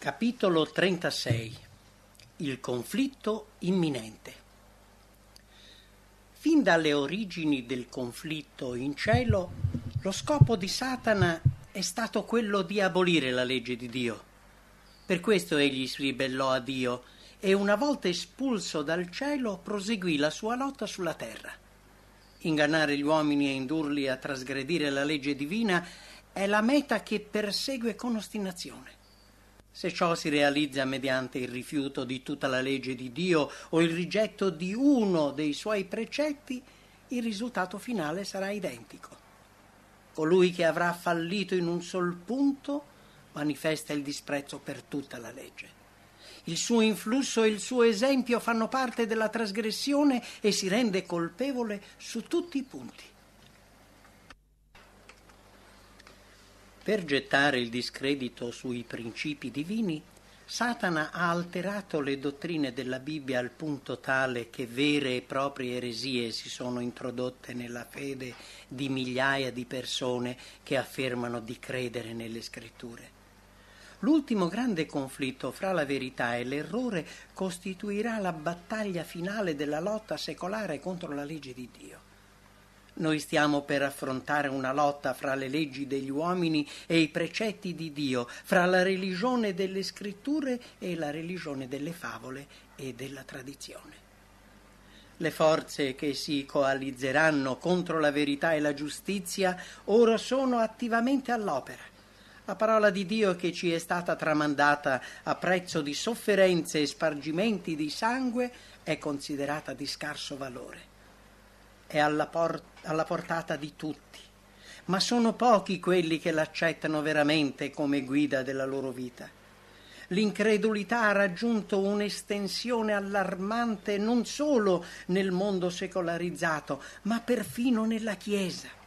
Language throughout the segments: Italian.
Capitolo 36 Il conflitto imminente Fin dalle origini del conflitto in cielo, lo scopo di Satana è stato quello di abolire la legge di Dio. Per questo egli si ribellò a Dio e una volta espulso dal cielo proseguì la sua lotta sulla terra. Ingannare gli uomini e indurli a trasgredire la legge divina è la meta che persegue con ostinazione. Se ciò si realizza mediante il rifiuto di tutta la legge di Dio o il rigetto di uno dei suoi precetti, il risultato finale sarà identico. Colui che avrà fallito in un sol punto manifesta il disprezzo per tutta la legge. Il suo influsso e il suo esempio fanno parte della trasgressione e si rende colpevole su tutti i punti. Per gettare il discredito sui principi divini, Satana ha alterato le dottrine della Bibbia al punto tale che vere e proprie eresie si sono introdotte nella fede di migliaia di persone che affermano di credere nelle scritture. L'ultimo grande conflitto fra la verità e l'errore costituirà la battaglia finale della lotta secolare contro la legge di Dio. Noi stiamo per affrontare una lotta fra le leggi degli uomini e i precetti di Dio, fra la religione delle scritture e la religione delle favole e della tradizione. Le forze che si coalizzeranno contro la verità e la giustizia ora sono attivamente all'opera. La parola di Dio che ci è stata tramandata a prezzo di sofferenze e spargimenti di sangue è considerata di scarso valore è alla, por- alla portata di tutti, ma sono pochi quelli che l'accettano veramente come guida della loro vita. L'incredulità ha raggiunto un'estensione allarmante non solo nel mondo secolarizzato, ma perfino nella Chiesa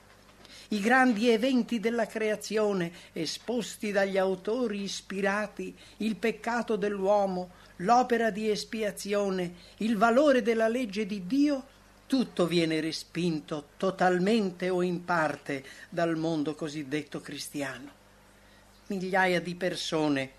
i grandi eventi della creazione esposti dagli autori ispirati, il peccato dell'uomo, l'opera di espiazione, il valore della legge di Dio tutto viene respinto totalmente o in parte dal mondo cosiddetto cristiano. Migliaia di persone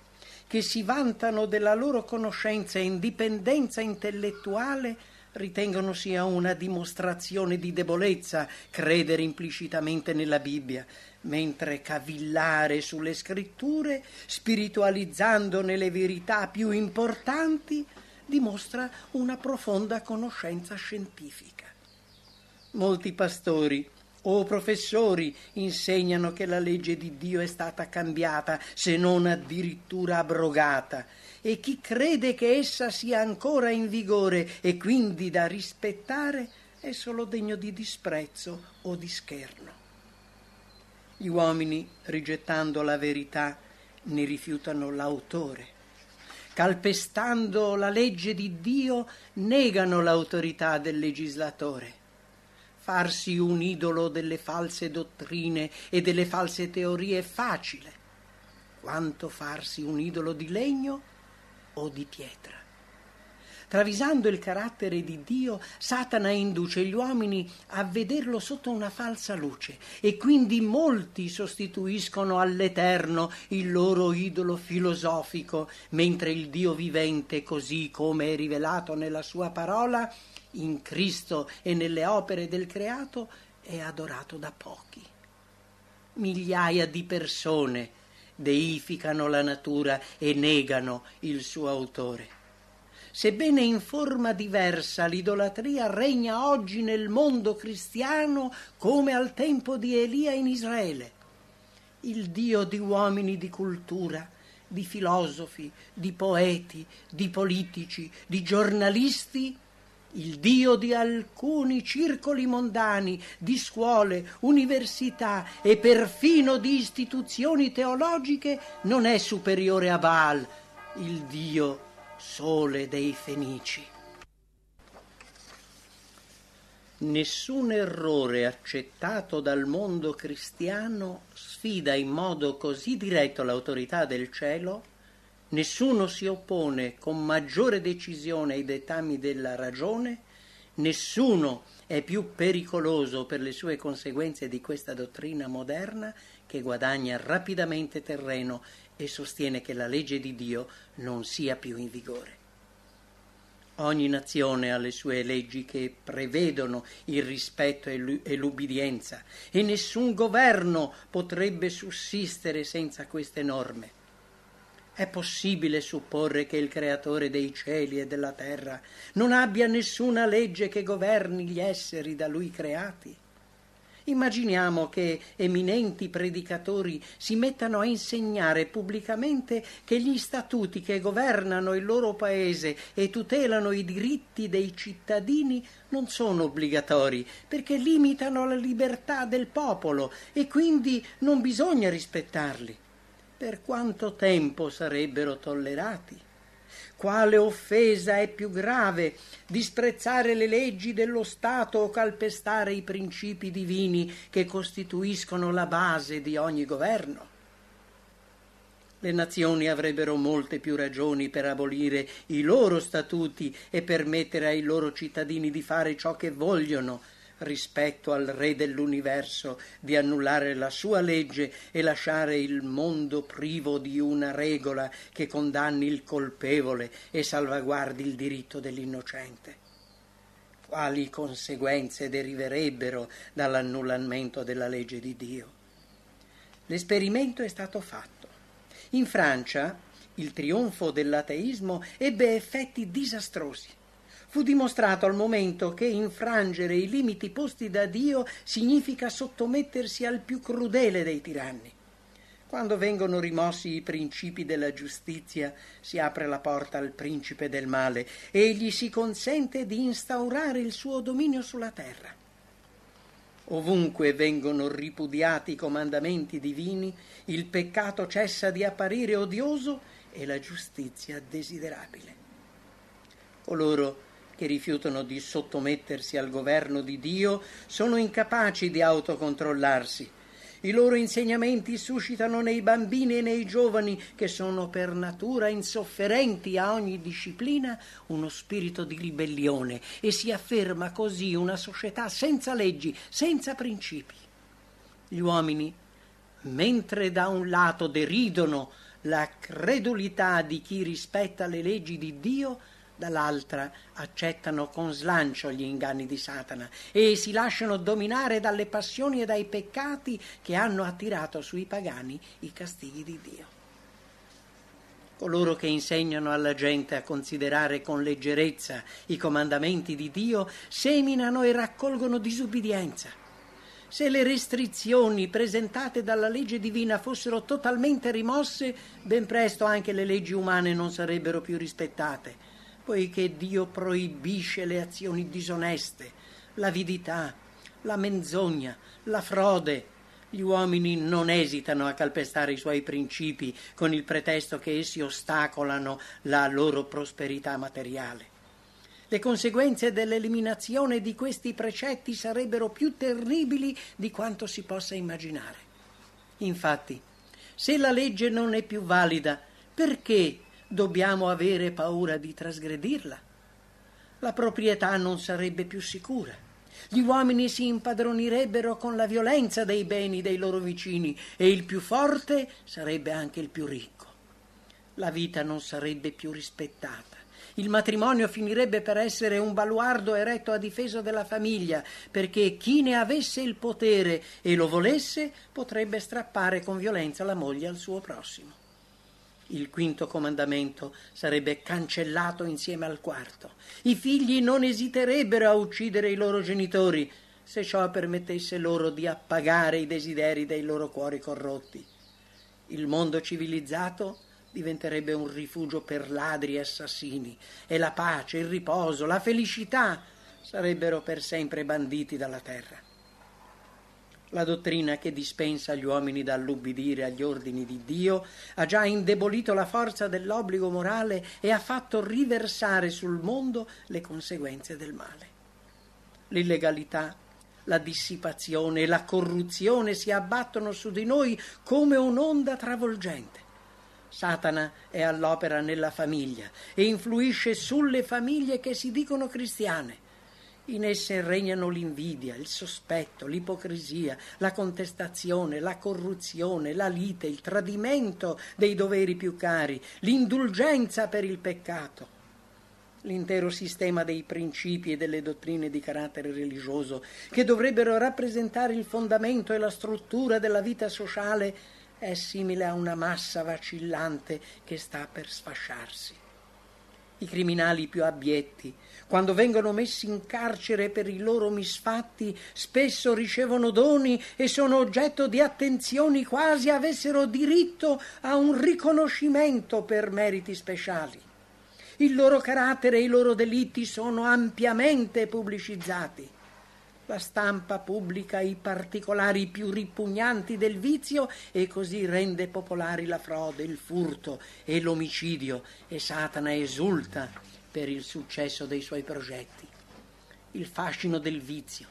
che si vantano della loro conoscenza e indipendenza intellettuale ritengono sia una dimostrazione di debolezza credere implicitamente nella Bibbia, mentre cavillare sulle scritture, spiritualizzandone le verità più importanti, dimostra una profonda conoscenza scientifica. Molti pastori o professori insegnano che la legge di Dio è stata cambiata, se non addirittura abrogata, e chi crede che essa sia ancora in vigore e quindi da rispettare è solo degno di disprezzo o di scherno. Gli uomini, rigettando la verità, ne rifiutano l'autore calpestando la legge di Dio, negano l'autorità del legislatore. Farsi un idolo delle false dottrine e delle false teorie è facile, quanto farsi un idolo di legno o di pietra. Travisando il carattere di Dio, Satana induce gli uomini a vederlo sotto una falsa luce e quindi molti sostituiscono all'Eterno il loro idolo filosofico, mentre il Dio vivente, così come è rivelato nella sua parola, in Cristo e nelle opere del creato, è adorato da pochi. Migliaia di persone deificano la natura e negano il suo autore sebbene in forma diversa, l'idolatria regna oggi nel mondo cristiano come al tempo di Elia in Israele. Il Dio di uomini di cultura, di filosofi, di poeti, di politici, di giornalisti, il Dio di alcuni circoli mondani, di scuole, università e perfino di istituzioni teologiche non è superiore a Baal, il Dio di sole dei Fenici. Nessun errore accettato dal mondo cristiano sfida in modo così diretto l'autorità del cielo, nessuno si oppone con maggiore decisione ai dettami della ragione, nessuno è più pericoloso per le sue conseguenze di questa dottrina moderna che guadagna rapidamente terreno e sostiene che la legge di Dio non sia più in vigore. Ogni nazione ha le sue leggi che prevedono il rispetto e l'ubbidienza e nessun governo potrebbe sussistere senza queste norme. È possibile supporre che il creatore dei cieli e della terra non abbia nessuna legge che governi gli esseri da lui creati? Immaginiamo che eminenti predicatori si mettano a insegnare pubblicamente che gli statuti che governano il loro paese e tutelano i diritti dei cittadini non sono obbligatori, perché limitano la libertà del popolo e quindi non bisogna rispettarli. Per quanto tempo sarebbero tollerati? Quale offesa è più grave disprezzare le leggi dello Stato o calpestare i principi divini che costituiscono la base di ogni governo? Le nazioni avrebbero molte più ragioni per abolire i loro statuti e permettere ai loro cittadini di fare ciò che vogliono, rispetto al Re dell'universo di annullare la sua legge e lasciare il mondo privo di una regola che condanni il colpevole e salvaguardi il diritto dell'innocente. Quali conseguenze deriverebbero dall'annullamento della legge di Dio? L'esperimento è stato fatto. In Francia il trionfo dell'ateismo ebbe effetti disastrosi fu dimostrato al momento che infrangere i limiti posti da Dio significa sottomettersi al più crudele dei tiranni. Quando vengono rimossi i principi della giustizia, si apre la porta al principe del male e gli si consente di instaurare il suo dominio sulla terra. Ovunque vengono ripudiati i comandamenti divini, il peccato cessa di apparire odioso e la giustizia desiderabile. Coloro che rifiutano di sottomettersi al governo di Dio sono incapaci di autocontrollarsi. I loro insegnamenti suscitano nei bambini e nei giovani, che sono per natura insofferenti a ogni disciplina, uno spirito di ribellione e si afferma così una società senza leggi, senza principi. Gli uomini, mentre da un lato deridono la credulità di chi rispetta le leggi di Dio, dall'altra accettano con slancio gli inganni di Satana e si lasciano dominare dalle passioni e dai peccati che hanno attirato sui pagani i castighi di Dio. Coloro che insegnano alla gente a considerare con leggerezza i comandamenti di Dio seminano e raccolgono disubbidienza. Se le restrizioni presentate dalla legge divina fossero totalmente rimosse, ben presto anche le leggi umane non sarebbero più rispettate poiché Dio proibisce le azioni disoneste, l'avidità, la menzogna, la frode. Gli uomini non esitano a calpestare i suoi principi con il pretesto che essi ostacolano la loro prosperità materiale. Le conseguenze dell'eliminazione di questi precetti sarebbero più terribili di quanto si possa immaginare. Infatti, se la legge non è più valida, perché dobbiamo avere paura di trasgredirla. La proprietà non sarebbe più sicura. Gli uomini si impadronirebbero con la violenza dei beni dei loro vicini e il più forte sarebbe anche il più ricco. La vita non sarebbe più rispettata. Il matrimonio finirebbe per essere un baluardo eretto a difesa della famiglia, perché chi ne avesse il potere e lo volesse potrebbe strappare con violenza la moglie al suo prossimo il quinto comandamento sarebbe cancellato insieme al quarto. I figli non esiterebbero a uccidere i loro genitori se ciò permettesse loro di appagare i desideri dei loro cuori corrotti. Il mondo civilizzato diventerebbe un rifugio per ladri e assassini e la pace, il riposo, la felicità sarebbero per sempre banditi dalla terra. La dottrina che dispensa gli uomini dall'ubbidire agli ordini di Dio ha già indebolito la forza dell'obbligo morale e ha fatto riversare sul mondo le conseguenze del male. L'illegalità, la dissipazione e la corruzione si abbattono su di noi come un'onda travolgente. Satana è all'opera nella famiglia e influisce sulle famiglie che si dicono cristiane in esse regnano l'invidia, il sospetto, l'ipocrisia, la contestazione, la corruzione, la lite, il tradimento dei doveri più cari, l'indulgenza per il peccato. L'intero sistema dei principi e delle dottrine di carattere religioso, che dovrebbero rappresentare il fondamento e la struttura della vita sociale, è simile a una massa vacillante che sta per sfasciarsi. I criminali più abietti, quando vengono messi in carcere per i loro misfatti, spesso ricevono doni e sono oggetto di attenzioni quasi avessero diritto a un riconoscimento per meriti speciali. Il loro carattere e i loro delitti sono ampiamente pubblicizzati. La stampa pubblica i particolari più ripugnanti del vizio e così rende popolari la frode, il furto e l'omicidio e Satana esulta per il successo dei suoi progetti. Il fascino del vizio,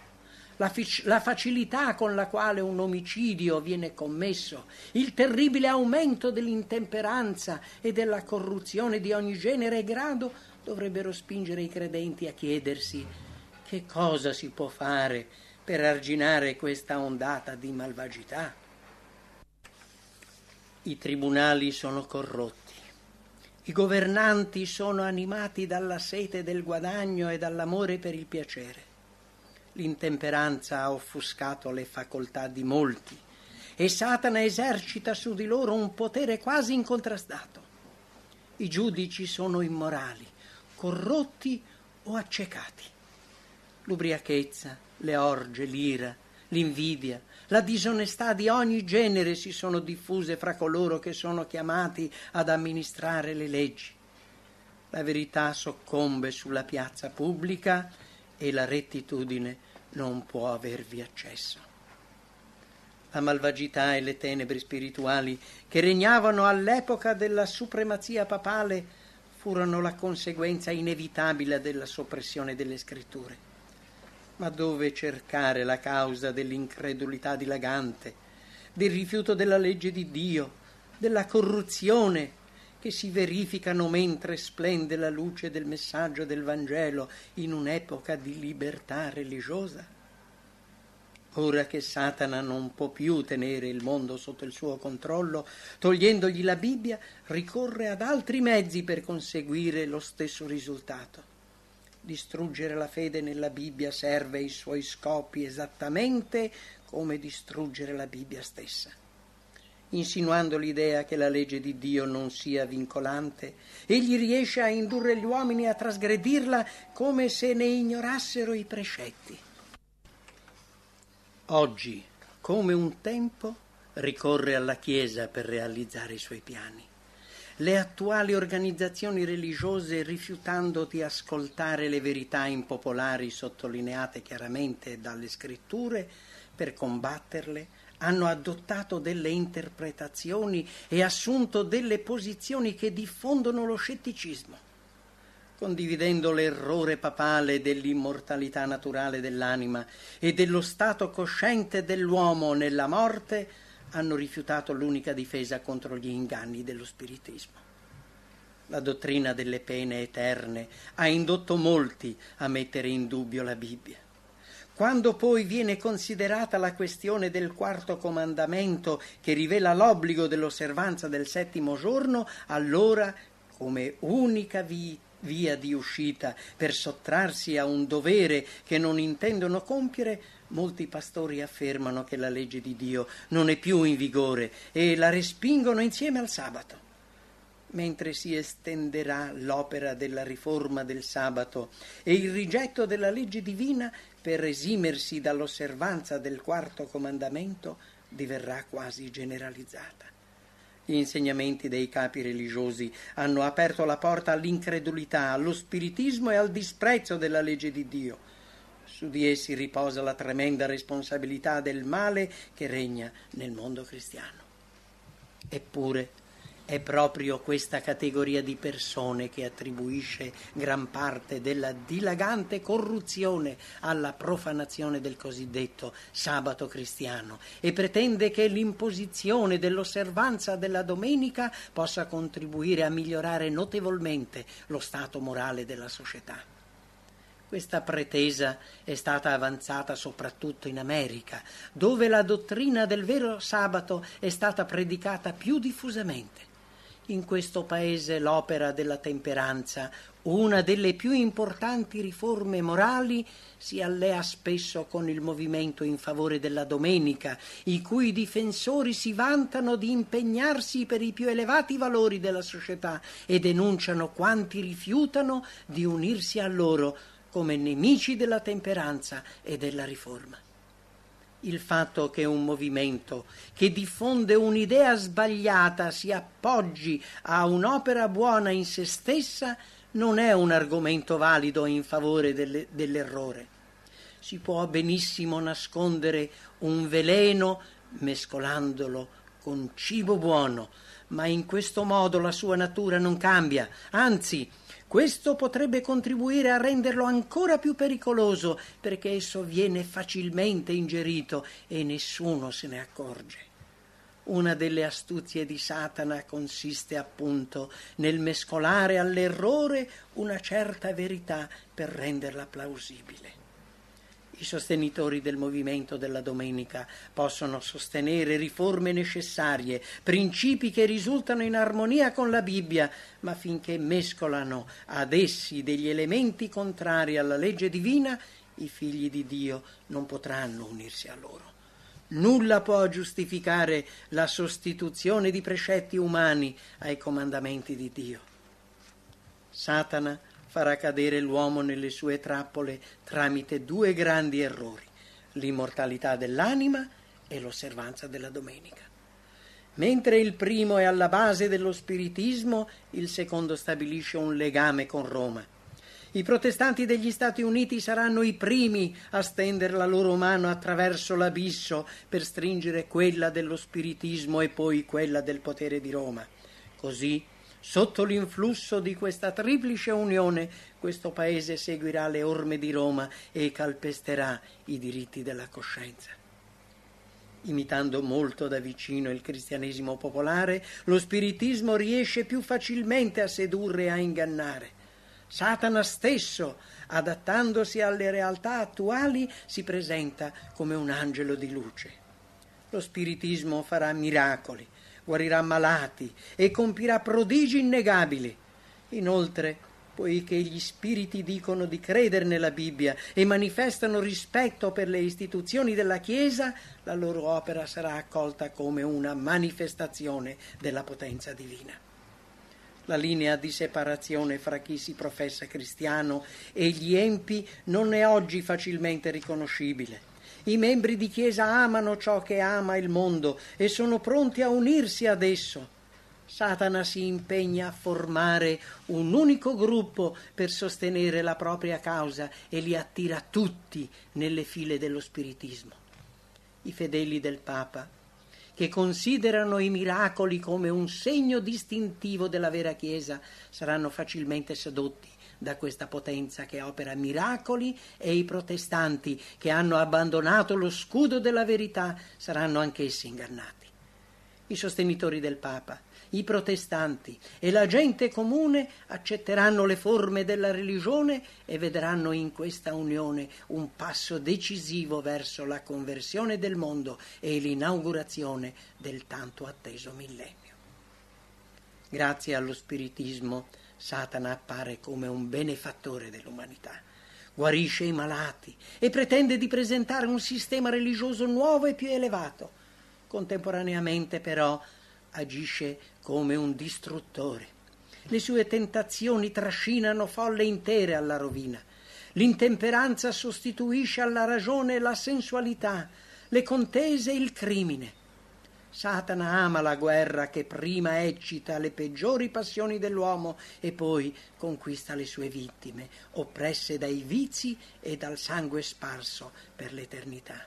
la, fic- la, facilità con la quale un omicidio viene commesso, il terribile aumento dell'intemperanza e della corruzione di ogni genere e grado dovrebbero spingere i credenti a chiedersi che cosa si può fare per arginare questa ondata di malvagità. I tribunali sono corrotti i governanti sono animati dalla sete del guadagno e dall'amore per il piacere. L'intemperanza ha offuscato le facoltà di molti e Satana esercita su di loro un potere quasi incontrastato. I giudici sono immorali, corrotti o accecati. L'ubriachezza, le orge, l'ira, l'invidia, la disonestà di ogni genere si sono diffuse fra coloro che sono chiamati ad amministrare le leggi. La verità soccombe sulla piazza pubblica e la rettitudine non può avervi accesso la malvagità e le tenebre spirituali che regnavano all'epoca della supremazia papale furono la conseguenza inevitabile della soppressione delle scritture. Ma dove cercare la causa dell'incredulità dilagante, del rifiuto della legge di Dio, della corruzione che si verificano mentre splende la luce del messaggio del Vangelo in un'epoca di libertà religiosa? Ora che Satana non può più tenere il mondo sotto il suo controllo, togliendogli la Bibbia, ricorre ad altri mezzi per conseguire lo stesso risultato. Distruggere la fede nella Bibbia serve i suoi scopi esattamente come distruggere la Bibbia stessa. Insinuando l'idea che la legge di Dio non sia vincolante, egli riesce a indurre gli uomini a trasgredirla come se ne ignorassero i precetti. Oggi, come un tempo, ricorre alla Chiesa per realizzare i suoi piani le attuali organizzazioni religiose rifiutando di ascoltare le verità impopolari sottolineate chiaramente dalle scritture per combatterle, hanno adottato delle interpretazioni e assunto delle posizioni che diffondono lo scetticismo. Condividendo l'errore papale dell'immortalità naturale dell'anima e dello stato cosciente dell'uomo nella morte, hanno rifiutato l'unica difesa contro gli inganni dello spiritismo. La dottrina delle pene eterne ha indotto molti a mettere in dubbio la Bibbia. Quando poi viene considerata la questione del quarto comandamento che rivela l'obbligo dell'osservanza del settimo giorno, allora, come unica vi- via di uscita per sottrarsi a un dovere che non intendono compiere, Molti pastori affermano che la legge di Dio non è più in vigore e la respingono insieme al sabato. Mentre si estenderà l'opera della riforma del sabato e il rigetto della legge divina per esimersi dall'osservanza del quarto comandamento diverrà quasi generalizzata. Gli insegnamenti dei capi religiosi hanno aperto la porta all'incredulità, allo spiritismo e al disprezzo della legge di Dio su di essi riposa la tremenda responsabilità del male che regna nel mondo cristiano. Eppure è proprio questa categoria di persone che attribuisce gran parte della dilagante corruzione alla profanazione del cosiddetto sabato cristiano e pretende che l'imposizione dell'osservanza della domenica possa contribuire a migliorare notevolmente lo stato morale della società. Questa pretesa è stata avanzata soprattutto in America, dove la dottrina del vero sabato è stata predicata più diffusamente. In questo paese l'opera della temperanza, una delle più importanti riforme morali, si allea spesso con il movimento in favore della domenica, i cui difensori si vantano di impegnarsi per i più elevati valori della società e denunciano quanti rifiutano di unirsi a loro come nemici della temperanza e della riforma. Il fatto che un movimento che diffonde un'idea sbagliata si appoggi a un'opera buona in se stessa non è un argomento valido in favore delle, dell'errore. Si può benissimo nascondere un veleno mescolandolo con cibo buono, ma in questo modo la sua natura non cambia, anzi questo potrebbe contribuire a renderlo ancora più pericoloso perché esso viene facilmente ingerito e nessuno se ne accorge. Una delle astuzie di Satana consiste appunto nel mescolare all'errore una certa verità per renderla plausibile i sostenitori del movimento della domenica possono sostenere riforme necessarie, principi che risultano in armonia con la Bibbia, ma finché mescolano ad essi degli elementi contrari alla legge divina, i figli di Dio non potranno unirsi a loro. Nulla può giustificare la sostituzione di precetti umani ai comandamenti di Dio. Satana farà cadere l'uomo nelle sue trappole tramite due grandi errori, l'immortalità dell'anima e l'osservanza della domenica. Mentre il primo è alla base dello spiritismo, il secondo stabilisce un legame con Roma. I protestanti degli Stati Uniti saranno i primi a stendere la loro mano attraverso l'abisso per stringere quella dello spiritismo e poi quella del potere di Roma. Così Sotto l'influsso di questa triplice unione questo paese seguirà le orme di Roma e calpesterà i diritti della coscienza. Imitando molto da vicino il cristianesimo popolare, lo spiritismo riesce più facilmente a sedurre e a ingannare. Satana stesso, adattandosi alle realtà attuali, si presenta come un angelo di luce. Lo spiritismo farà miracoli, guarirà malati e compirà prodigi innegabili. Inoltre, poiché gli spiriti dicono di credere nella Bibbia e manifestano rispetto per le istituzioni della Chiesa, la loro opera sarà accolta come una manifestazione della potenza divina. La linea di separazione fra chi si professa cristiano e gli empi non è oggi facilmente riconoscibile i membri di Chiesa amano ciò che ama il mondo e sono pronti a unirsi ad esso. Satana si impegna a formare un unico gruppo per sostenere la propria causa e li attira tutti nelle file dello spiritismo. I fedeli del Papa, che considerano i miracoli come un segno distintivo della vera Chiesa, saranno facilmente sedotti da questa potenza che opera miracoli e i protestanti che hanno abbandonato lo scudo della verità saranno anch'essi ingannati. I sostenitori del Papa, i protestanti e la gente comune accetteranno le forme della religione e vedranno in questa unione un passo decisivo verso la conversione del mondo e l'inaugurazione del tanto atteso millennio. Grazie allo spiritismo Satana appare come un benefattore dell'umanità, guarisce i malati e pretende di presentare un sistema religioso nuovo e più elevato. Contemporaneamente però agisce come un distruttore. Le sue tentazioni trascinano folle intere alla rovina. L'intemperanza sostituisce alla ragione la sensualità, le contese il crimine. Satana ama la guerra che prima eccita le peggiori passioni dell'uomo e poi conquista le sue vittime, oppresse dai vizi e dal sangue sparso per l'eternità.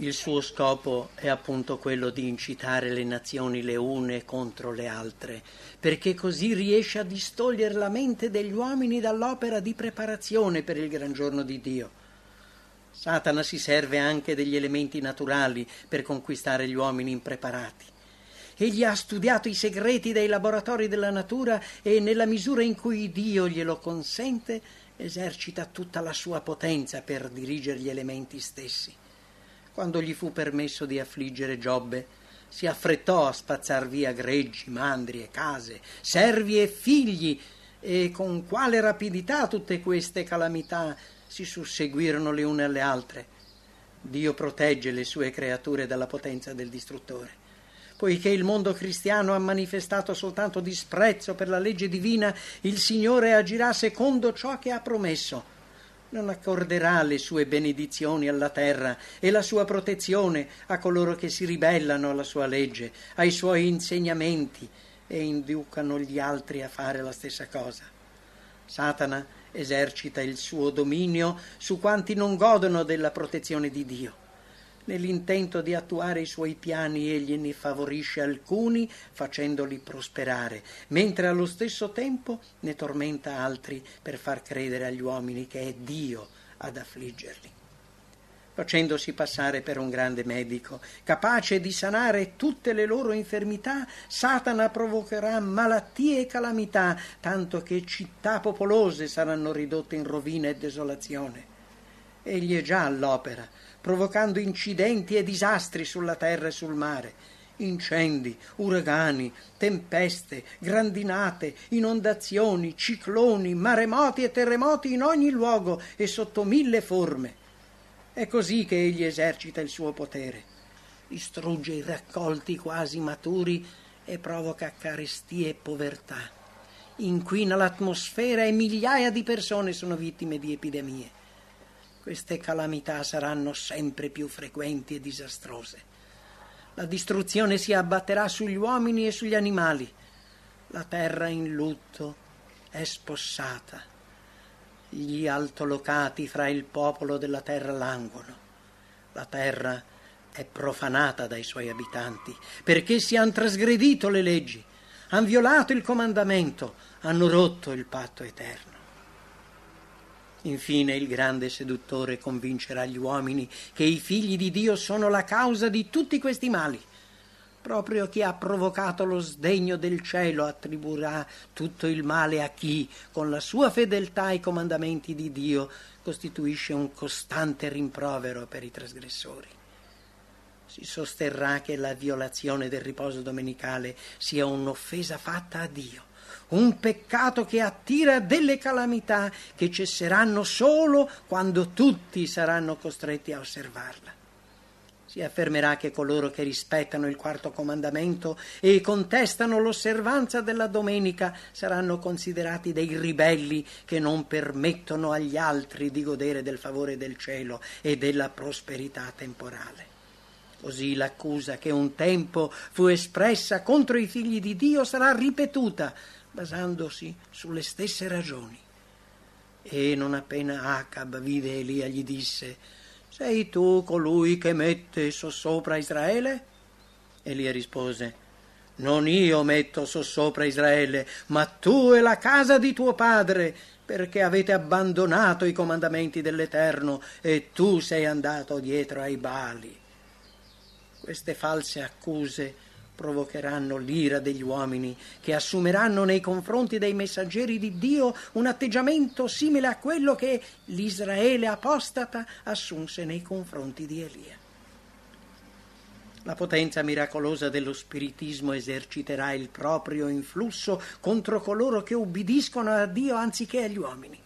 Il suo scopo è appunto quello di incitare le nazioni le une contro le altre, perché così riesce a distogliere la mente degli uomini dall'opera di preparazione per il gran giorno di Dio Satana si serve anche degli elementi naturali per conquistare gli uomini impreparati. Egli ha studiato i segreti dei laboratori della natura e nella misura in cui Dio glielo consente esercita tutta la sua potenza per dirigere gli elementi stessi. Quando gli fu permesso di affliggere Giobbe, si affrettò a spazzar via greggi, mandrie, case, servi e figli, e con quale rapidità tutte queste calamità si susseguirono le une alle altre. Dio protegge le sue creature dalla potenza del distruttore. Poiché il mondo cristiano ha manifestato soltanto disprezzo per la legge divina, il Signore agirà secondo ciò che ha promesso. Non accorderà le sue benedizioni alla terra e la sua protezione a coloro che si ribellano alla sua legge, ai suoi insegnamenti e inducano gli altri a fare la stessa cosa. Satana esercita il suo dominio su quanti non godono della protezione di Dio. Nell'intento di attuare i suoi piani egli ne favorisce alcuni facendoli prosperare, mentre allo stesso tempo ne tormenta altri per far credere agli uomini che è Dio ad affliggerli facendosi passare per un grande medico. Capace di sanare tutte le loro infermità, Satana provocherà malattie e calamità, tanto che città popolose saranno ridotte in rovina e desolazione. Egli è già all'opera, provocando incidenti e disastri sulla terra e sul mare incendi, uragani, tempeste, grandinate, inondazioni, cicloni, maremoti e terremoti in ogni luogo e sotto mille forme. È così che egli esercita il suo potere. Distrugge i raccolti quasi maturi e provoca carestie e povertà. Inquina l'atmosfera e migliaia di persone sono vittime di epidemie. Queste calamità saranno sempre più frequenti e disastrose. La distruzione si abbatterà sugli uomini e sugli animali. La terra in lutto è spossata gli altolocati fra il popolo della terra languono. La terra è profanata dai suoi abitanti perché si hanno trasgredito le leggi, hanno violato il comandamento, hanno rotto il patto eterno. Infine il grande seduttore convincerà gli uomini che i figli di Dio sono la causa di tutti questi mali Proprio chi ha provocato lo sdegno del cielo attribuirà tutto il male a chi, con la sua fedeltà ai comandamenti di Dio, costituisce un costante rimprovero per i trasgressori. Si sosterrà che la violazione del riposo domenicale sia un'offesa fatta a Dio, un peccato che attira delle calamità che cesseranno solo quando tutti saranno costretti a osservarla. Si affermerà che coloro che rispettano il quarto comandamento e contestano l'osservanza della domenica saranno considerati dei ribelli che non permettono agli altri di godere del favore del cielo e della prosperità temporale. Così l'accusa che un tempo fu espressa contro i figli di Dio sarà ripetuta, basandosi sulle stesse ragioni. E non appena Acab vide Elia gli disse sei tu colui che mette sossopra Israele? Elia rispose, non io metto sossopra Israele, ma tu e la casa di tuo padre, perché avete abbandonato i comandamenti dell'Eterno e tu sei andato dietro ai Bali. Queste false accuse provocheranno l'ira degli uomini, che assumeranno nei confronti dei messaggeri di Dio un atteggiamento simile a quello che l'Israele apostata assunse nei confronti di Elia. La potenza miracolosa dello spiritismo eserciterà il proprio influsso contro coloro che ubbidiscono a Dio anziché agli uomini.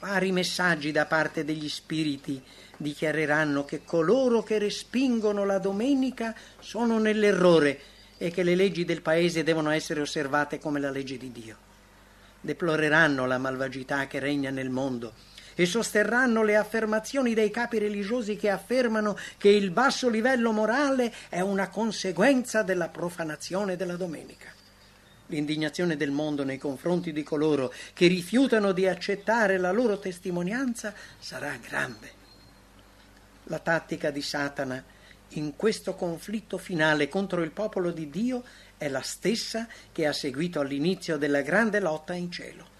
Vari messaggi da parte degli spiriti dichiareranno che coloro che respingono la domenica sono nell'errore e che le leggi del paese devono essere osservate come la legge di Dio. Deploreranno la malvagità che regna nel mondo e sosterranno le affermazioni dei capi religiosi che affermano che il basso livello morale è una conseguenza della profanazione della domenica. L'indignazione del mondo nei confronti di coloro che rifiutano di accettare la loro testimonianza sarà grande la tattica di Satana in questo conflitto finale contro il popolo di Dio è la stessa che ha seguito all'inizio della grande lotta in cielo.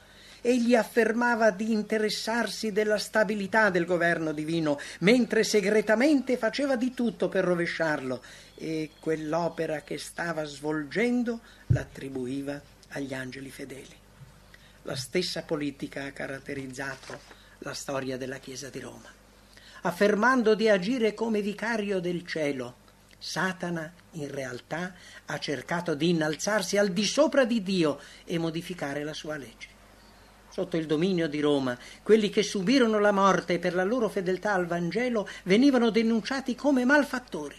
Egli affermava di interessarsi della stabilità del governo divino, mentre segretamente faceva di tutto per rovesciarlo e quell'opera che stava svolgendo l'attribuiva agli angeli fedeli. La stessa politica ha caratterizzato la storia della Chiesa di Roma affermando di agire come vicario del cielo. Satana in realtà ha cercato di innalzarsi al di sopra di Dio e modificare la sua legge. Sotto il dominio di Roma, quelli che subirono la morte per la loro fedeltà al Vangelo venivano denunciati come malfattori.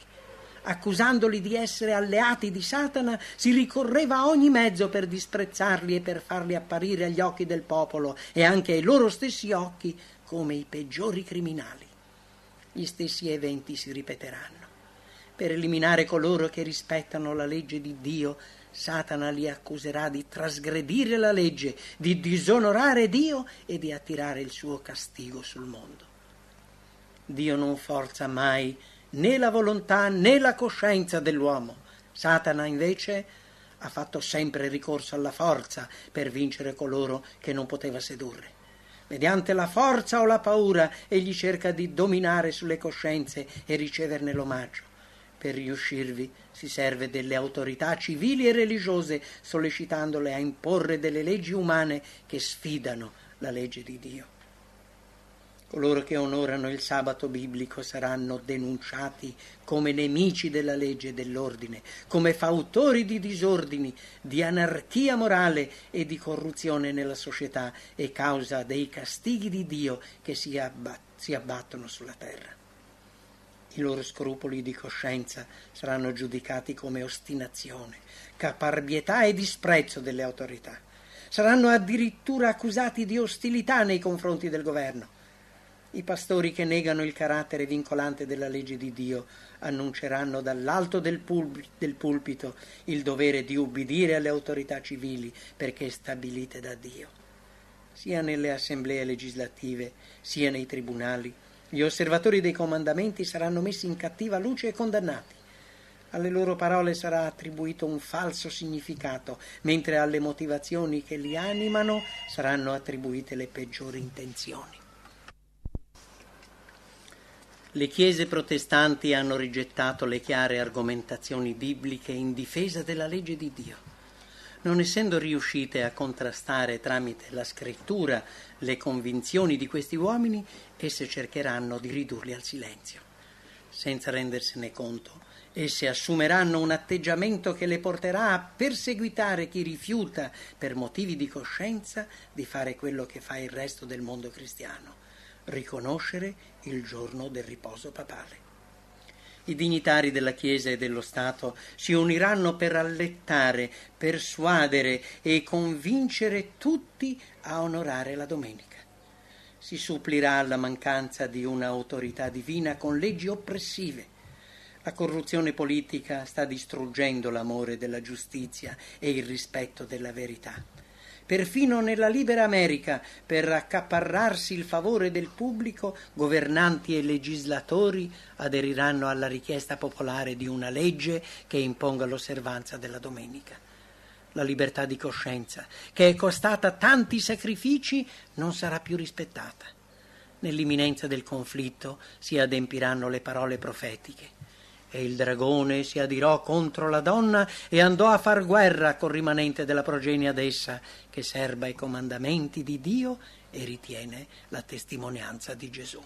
Accusandoli di essere alleati di Satana, si ricorreva a ogni mezzo per disprezzarli e per farli apparire agli occhi del popolo e anche ai loro stessi occhi come i peggiori criminali gli stessi eventi si ripeteranno. Per eliminare coloro che rispettano la legge di Dio, Satana li accuserà di trasgredire la legge, di disonorare Dio e di attirare il suo castigo sul mondo. Dio non forza mai né la volontà né la coscienza dell'uomo. Satana invece ha fatto sempre ricorso alla forza per vincere coloro che non poteva sedurre mediante la forza o la paura, egli cerca di dominare sulle coscienze e riceverne l'omaggio. Per riuscirvi si serve delle autorità civili e religiose, sollecitandole a imporre delle leggi umane che sfidano la legge di Dio. Coloro che onorano il sabato biblico saranno denunciati come nemici della legge e dell'ordine, come fautori di disordini, di anarchia morale e di corruzione nella società e causa dei castighi di Dio che si, abba- si abbattono sulla terra. I loro scrupoli di coscienza saranno giudicati come ostinazione, caparbietà e disprezzo delle autorità. Saranno addirittura accusati di ostilità nei confronti del governo i pastori che negano il carattere vincolante della legge di Dio annunceranno dall'alto del, pulp- del pulpito il dovere di ubbidire alle autorità civili perché stabilite da Dio. Sia nelle assemblee legislative sia nei tribunali, gli osservatori dei comandamenti saranno messi in cattiva luce e condannati. Alle loro parole sarà attribuito un falso significato, mentre alle motivazioni che li animano saranno attribuite le peggiori intenzioni. Le chiese protestanti hanno rigettato le chiare argomentazioni bibliche in difesa della legge di Dio. Non essendo riuscite a contrastare tramite la scrittura le convinzioni di questi uomini, esse cercheranno di ridurli al silenzio. Senza rendersene conto, esse assumeranno un atteggiamento che le porterà a perseguitare chi rifiuta, per motivi di coscienza, di fare quello che fa il resto del mondo cristiano riconoscere il giorno del riposo papale. I dignitari della Chiesa e dello Stato si uniranno per allettare, persuadere e convincere tutti a onorare la domenica. Si supplirà alla mancanza di un'autorità divina con leggi oppressive. La corruzione politica sta distruggendo l'amore della giustizia e il rispetto della verità perfino nella libera America, per accaparrarsi il favore del pubblico, governanti e legislatori aderiranno alla richiesta popolare di una legge che imponga l'osservanza della domenica. La libertà di coscienza, che è costata tanti sacrifici, non sarà più rispettata. Nell'imminenza del conflitto si adempiranno le parole profetiche. E il dragone si adirò contro la donna e andò a far guerra col rimanente della progenie d'essa, che serba i comandamenti di Dio e ritiene la testimonianza di Gesù.